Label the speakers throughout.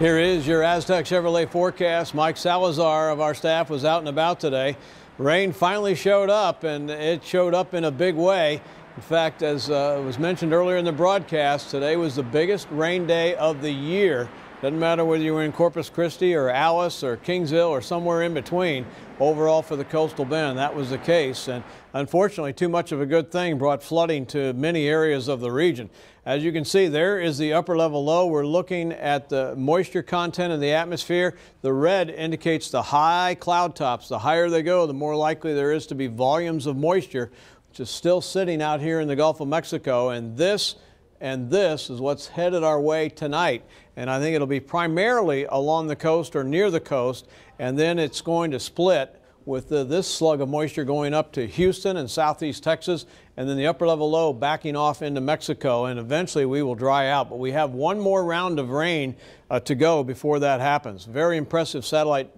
Speaker 1: Here is your Aztec Chevrolet forecast. Mike Salazar of our staff was out and about today. Rain finally showed up, and it showed up in a big way. In fact, as uh, was mentioned earlier in the broadcast, today was the biggest rain day of the year. Doesn't matter whether you were in Corpus Christi or Alice or Kingsville or somewhere in between overall for the coastal bend. That was the case. And unfortunately, too much of a good thing brought flooding to many areas of the region. As you can see, there is the upper level low. We're looking at the moisture content in the atmosphere. The red indicates the high cloud tops. The higher they go, the more likely there is to be volumes of moisture, which is still sitting out here in the Gulf of Mexico. And this and this is what's headed our way tonight. And I think it'll be primarily along the coast or near the coast, and then it's going to split with uh, this slug of moisture going up to Houston and southeast Texas and then the upper level low backing off into Mexico and eventually we will dry out. But we have one more round of rain uh, to go before that happens. Very impressive satellite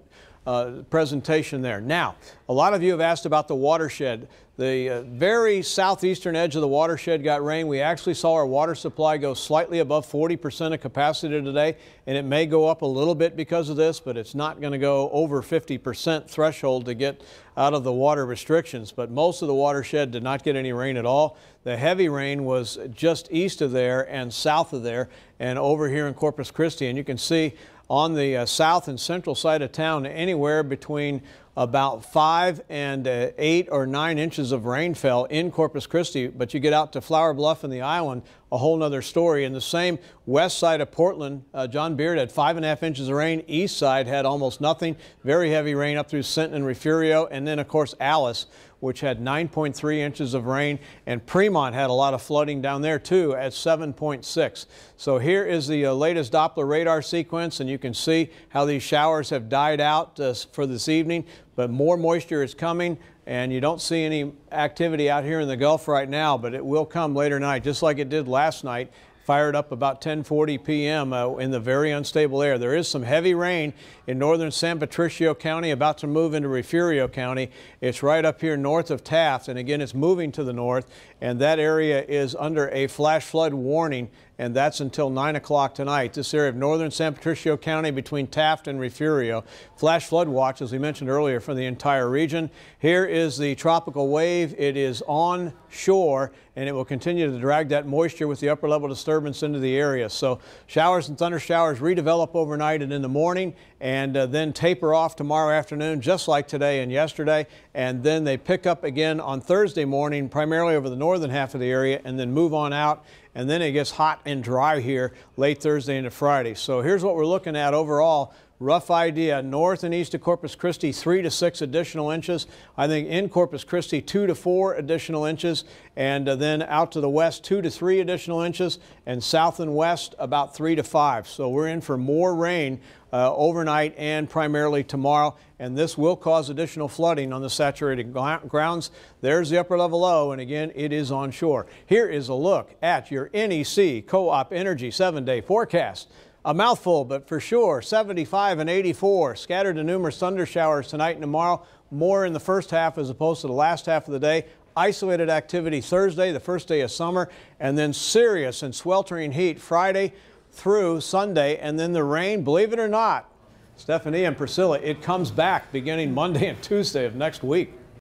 Speaker 1: uh, presentation there. Now, a lot of you have asked about the watershed. The uh, very southeastern edge of the watershed got rain. We actually saw our water supply go slightly above 40% of capacity today, and it may go up a little bit because of this, but it's not going to go over 50% threshold to get out of the water restrictions. But most of the watershed did not get any rain at all. The heavy rain was just east of there and south of there and over here in Corpus Christi. And you can see on the uh, south and central side of town anywhere between about five and uh, eight or nine inches of rain fell in Corpus Christi, but you get out to Flower Bluff and the island, a whole nother story. In the same west side of Portland, uh, John Beard had five and a half inches of rain. East side had almost nothing. Very heavy rain up through Sinton and Refugio. And then, of course, Alice, which had 9.3 inches of rain. And Premont had a lot of flooding down there, too, at 7.6. So here is the uh, latest Doppler radar sequence, and you can see how these showers have died out uh, for this evening but more moisture is coming and you don't see any activity out here in the Gulf right now, but it will come later tonight, just like it did last night fired up about 10:40 p.m. Uh, in the very unstable air. There is some heavy rain in northern San Patricio County, about to move into Refugio County. It's right up here north of Taft, and again, it's moving to the north, and that area is under a flash flood warning and that's until 9 o'clock tonight. This area of northern San Patricio County between Taft and Refugio. Flash flood watch, as we mentioned earlier, for the entire region. Here is the tropical wave. It is on shore, and it will continue to drag that moisture with the upper level disturbance into the area. So showers and thunder showers redevelop overnight and in the morning, and uh, then taper off tomorrow afternoon, just like today and yesterday. And then they pick up again on Thursday morning, primarily over the northern half of the area, and then move on out and then it gets hot and dry here late Thursday into Friday. So here's what we're looking at overall rough idea. North and east of Corpus Christi, three to six additional inches. I think in Corpus Christi, two to four additional inches. And uh, then out to the west, two to three additional inches. And south and west, about three to five. So we're in for more rain uh, overnight and primarily tomorrow. And this will cause additional flooding on the saturated grounds. There's the upper level low. And again, it is on shore. Here is a look at your NEC Co-op Energy seven day forecast. A mouthful, but for sure, 75 and 84. Scattered to numerous thunder showers tonight and tomorrow. More in the first half as opposed to the last half of the day. Isolated activity Thursday, the first day of summer, and then serious and sweltering heat Friday through Sunday, and then the rain, believe it or not, Stephanie and Priscilla, it comes back beginning Monday and Tuesday of next week.